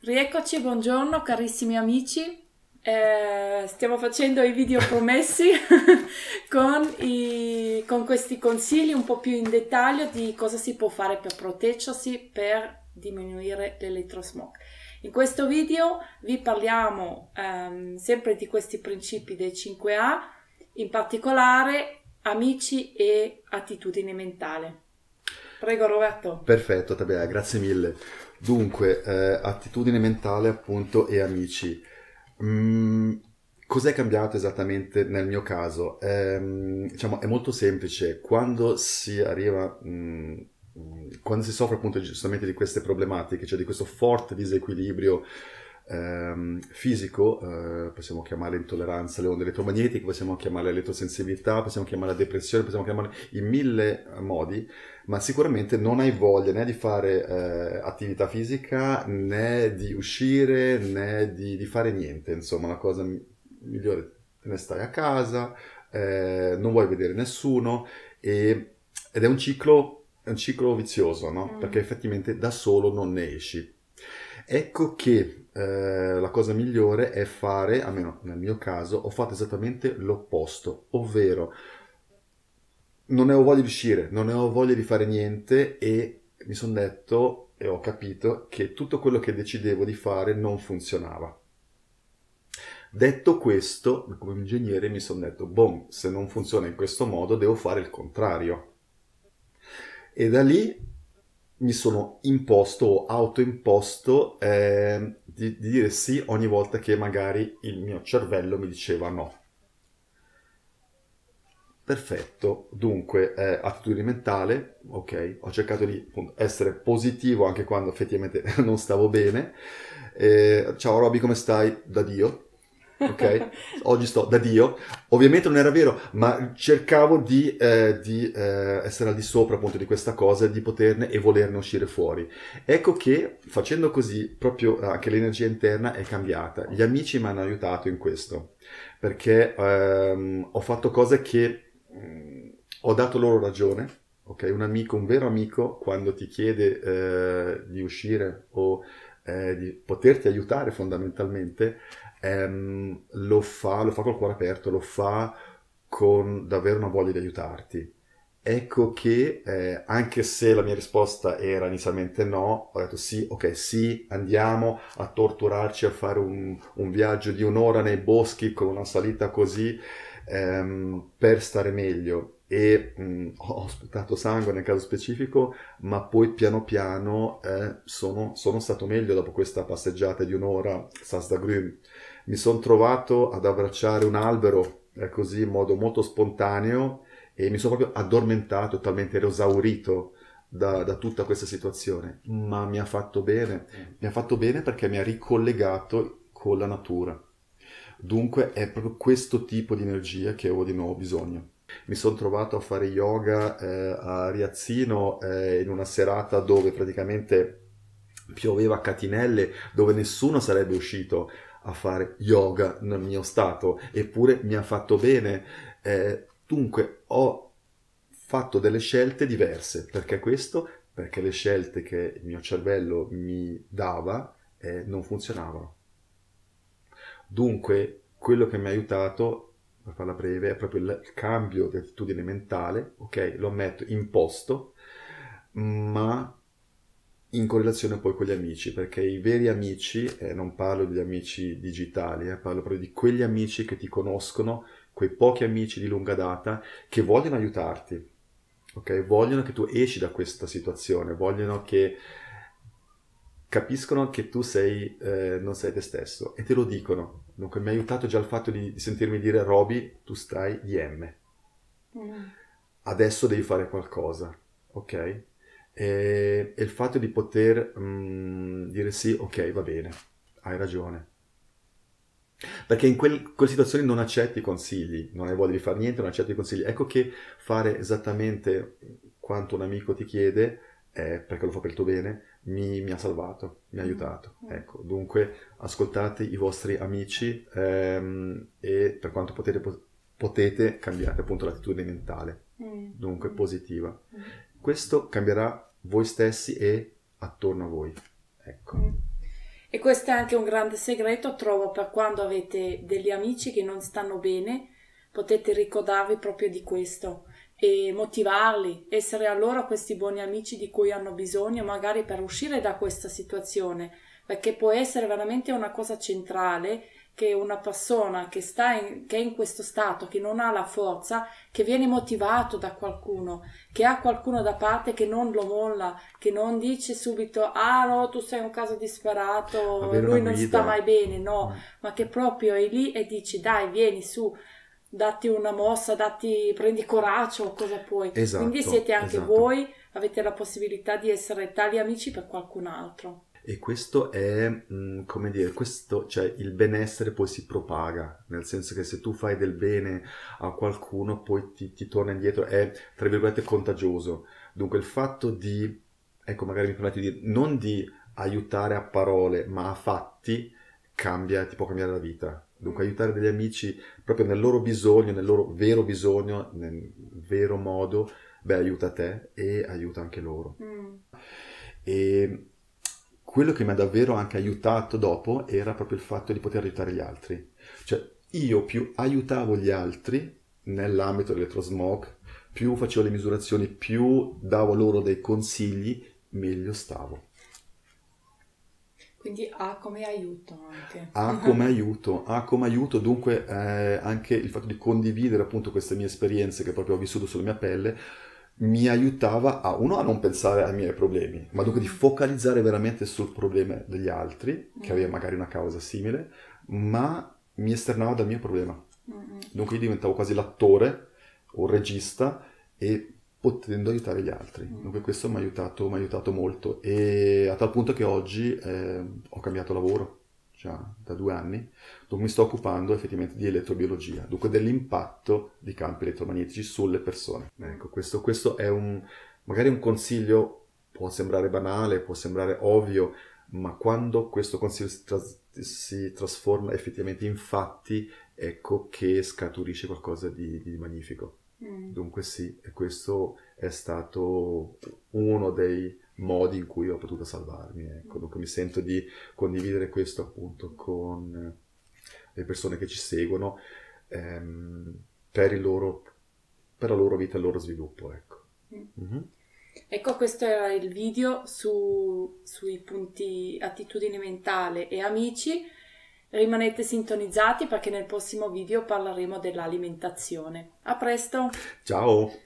Rieccoci, buongiorno carissimi amici. Eh, stiamo facendo i video promessi con, i, con, questi consigli un po' più in dettaglio di cosa si può fare per proteggersi, per diminuire l'elettrosmog. In questo video vi parliamo ehm, sempre di questi principi dei 5A, in particolare amici e attitudine mentale. Prego Roberto. Perfetto, Tabea, grazie mille. Dunque, eh, attitudine mentale appunto e amici. Mm, cos'è cambiato esattamente nel mio caso? Eh, diciamo, è molto semplice. Quando si arriva... Mm, mm, quando si soffre appunto giustamente di queste problematiche, cioè di questo forte disequilibrio ehm, fisico, eh, possiamo chiamare intolleranza alle onde elettromagnetiche, possiamo chiamare elettrosensibilità, possiamo chiamare depressione, possiamo chiamare in mille eh, modi, ma sicuramente non hai voglia né di fare eh, attività fisica né di uscire né di, di fare niente, insomma la cosa migliore te ne stai a casa, eh, non vuoi vedere nessuno e, ed è un ciclo, un ciclo vizioso, no? mm. perché effettivamente da solo non ne esci. Ecco che eh, la cosa migliore è fare, almeno nel mio caso, ho fatto esattamente l'opposto, ovvero non ne ho voglia di uscire, non ne ho voglia di fare niente e mi sono detto e ho capito che tutto quello che decidevo di fare non funzionava. Detto questo, come ingegnere mi sono detto, boh, se non funziona in questo modo devo fare il contrario. E da lì mi sono imposto o autoimposto eh, di, di, dire sì ogni volta che magari il mio cervello mi diceva no. Perfetto, dunque eh, attitudine mentale, ok, ho cercato di appunto, essere positivo anche quando effettivamente non stavo bene. Eh, ciao Roby, come stai? Da Dio, ok? Oggi sto da Dio. Ovviamente non era vero, ma cercavo di, eh, di eh, essere al di sopra appunto di questa cosa, di poterne e volerne uscire fuori. Ecco che facendo così, proprio eh, anche l'energia interna è cambiata. Gli amici mi hanno aiutato in questo, perché ehm, ho fatto cose che mh, mm, ho dato loro ragione. Ok, un amico, un vero amico, quando ti chiede eh, di uscire o eh, di poterti aiutare fondamentalmente, ehm, lo fa, lo fa col cuore aperto, lo fa con davvero una voglia di aiutarti. Ecco che eh, anche se la mia risposta era inizialmente no, ho detto sì, ok, sì, andiamo a torturarci a fare un, un viaggio di un'ora nei boschi con una salita così ehm, per stare meglio e mh, mm, ho aspettato sangue nel caso specifico, ma poi piano piano eh, sono, sono, stato meglio dopo questa passeggiata di un'ora, Grün. Mi sono trovato ad abbracciare un albero, eh, così in modo molto spontaneo, e mi sono proprio addormentato, talmente ero esaurito da, da tutta questa situazione. Ma mi ha fatto bene, mi ha fatto bene perché mi ha ricollegato con la natura. Dunque è proprio questo tipo di energia che avevo di nuovo bisogno mi sono trovato a fare yoga eh, a Riazzino eh, in una serata dove praticamente pioveva a catinelle, dove nessuno sarebbe uscito a fare yoga nel mio stato, eppure mi ha fatto bene. Eh, dunque ho fatto delle scelte diverse, perché questo? Perché le scelte che il mio cervello mi dava eh, non funzionavano. Dunque, quello che mi ha aiutato per farla breve, è proprio il cambio di attitudine mentale, ok? Lo metto imposto, ma in correlazione poi con gli amici, perché i veri amici, eh, non parlo degli amici digitali, eh, parlo proprio di quegli amici che ti conoscono, quei pochi amici di lunga data che vogliono aiutarti, ok? Vogliono che tu esci da questa situazione, vogliono che capiscono che tu sei, eh, non sei te stesso e te lo dicono, Dunque mi ha aiutato già il fatto di, sentirmi dire Roby, tu stai di M. Mm. Adesso devi fare qualcosa, ok? E, e il fatto di poter mh, mm, dire sì, ok, va bene, hai ragione. Perché in quel, quelle situazioni non accetti i consigli, non hai voglia di fare niente, non accetti i consigli. Ecco che fare esattamente quanto un amico ti chiede eh, perché lo fa per il tuo bene, mi, mi ha salvato, mi ha mm. aiutato. Mm. Ecco, dunque ascoltate i vostri amici ehm, e per quanto potete, potete cambiate appunto l'attitudine mentale, mm. dunque mm. positiva. Mm. Questo cambierà voi stessi e attorno a voi. Ecco. Mm. E questo è anche un grande segreto, trovo, per quando avete degli amici che non stanno bene, potete ricordarvi proprio di questo e motivarli, essere a loro questi buoni amici di cui hanno bisogno magari per uscire da questa situazione, perché può essere veramente una cosa centrale che una persona che, sta in, che è in questo stato, che non ha la forza, che viene motivato da qualcuno, che ha qualcuno da parte che non lo molla, che non dice subito ah no tu sei un caso disperato, lui non sta mai bene, no, mm. ma che proprio è lì e dici dai vieni su, datti una mossa, datti, prendi coraggio, cosa puoi. Esatto, Quindi siete anche esatto. voi, avete la possibilità di essere tali amici per qualcun altro. E questo è, mm, come dire, questo, cioè il benessere poi si propaga, nel senso che se tu fai del bene a qualcuno poi ti, ti torna indietro, è tra virgolette contagioso. Dunque il fatto di, ecco magari mi permetti di dire, non di aiutare a parole ma a fatti, cambia, ti può cambiare la vita Dunque aiutare degli amici proprio nel loro bisogno, nel loro vero bisogno, nel vero modo, beh aiuta te e aiuta anche loro. Mm. E quello che mi ha davvero anche aiutato dopo era proprio il fatto di poter aiutare gli altri. Cioè io più aiutavo gli altri nell'ambito dell'elettrosmog, più facevo le misurazioni, più davo loro dei consigli, meglio stavo. Quindi ha come aiuto anche. Ha come aiuto, ha come aiuto dunque eh, anche il fatto di condividere appunto queste mie esperienze che proprio ho vissuto sulla mia pelle mi aiutava a uno a non pensare ai miei problemi, ma dunque di mm. focalizzare veramente sul problema degli altri, che mm. aveva magari una causa simile, ma mi esternava dal mio problema. Mm, dunque io diventavo quasi l'attore o il regista e potendo aiutare gli altri. Mm. Dunque questo mi ha aiutato, aiutato, molto e a tal punto che oggi eh, ho cambiato lavoro già da due anni, dove mi sto occupando effettivamente di elettrobiologia, dunque dell'impatto di campi elettromagnetici sulle persone. Ecco, questo, questo è un, magari un consiglio, può sembrare banale, può sembrare ovvio, ma quando questo consiglio si, tras- si trasforma effettivamente in fatti, ecco che scaturisce qualcosa di, di magnifico. Mm. Dunque sì, e questo è stato uno dei modi in cui ho potuto salvarmi. Ecco. Mm. Dunque mi sento di condividere questo appunto con eh, le persone che ci seguono ehm, per, loro, per, la loro vita e il loro sviluppo. Ecco. Mm. Mm-hmm. Ecco, questo era il video su, sui punti attitudine mentale e amici. Rimanete sintonizzati perché nel prossimo video parleremo dell'alimentazione. A presto! Ciao!